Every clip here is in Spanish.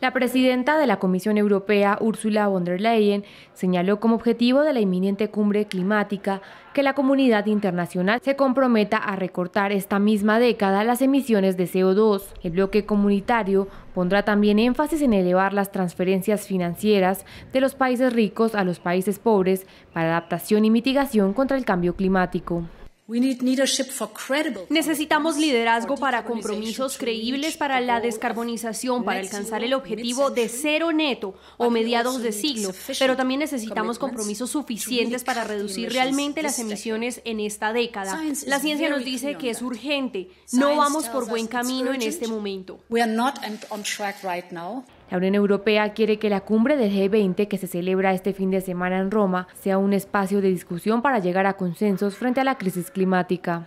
La presidenta de la Comisión Europea, Ursula von der Leyen, señaló como objetivo de la inminente cumbre climática que la comunidad internacional se comprometa a recortar esta misma década las emisiones de CO2. El bloque comunitario pondrá también énfasis en elevar las transferencias financieras de los países ricos a los países pobres para adaptación y mitigación contra el cambio climático. Necesitamos liderazgo para compromisos creíbles para la descarbonización, para alcanzar el objetivo de cero neto o mediados de siglo, pero también necesitamos compromisos suficientes para reducir realmente las emisiones en esta década. La ciencia nos dice que es urgente, no vamos por buen camino en este momento. La Unión Europea quiere que la cumbre del G20 que se celebra este fin de semana en Roma sea un espacio de discusión para llegar a consensos frente a la crisis climática.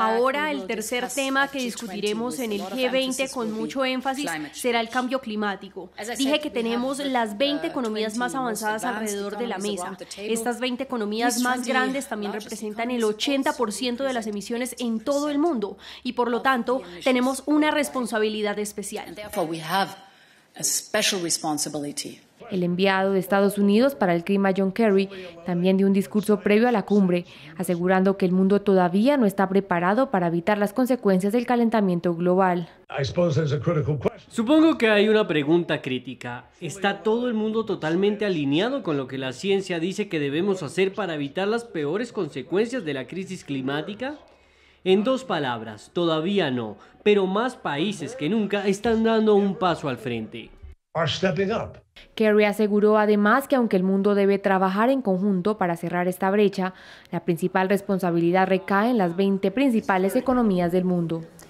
Ahora, el tercer tema que discutiremos en el G20 con mucho énfasis será el cambio climático. Dije que tenemos las 20 economías más avanzadas alrededor de la mesa. Estas 20 economías más grandes también representan el 80% de las emisiones en todo el mundo y por lo tanto tenemos una responsabilidad especial. El enviado de Estados Unidos para el clima, John Kerry, también dio un discurso previo a la cumbre, asegurando que el mundo todavía no está preparado para evitar las consecuencias del calentamiento global. Supongo que hay una pregunta crítica. ¿Está todo el mundo totalmente alineado con lo que la ciencia dice que debemos hacer para evitar las peores consecuencias de la crisis climática? En dos palabras, todavía no, pero más países que nunca están dando un paso al frente. Kerry aseguró además que aunque el mundo debe trabajar en conjunto para cerrar esta brecha, la principal responsabilidad recae en las 20 principales economías del mundo.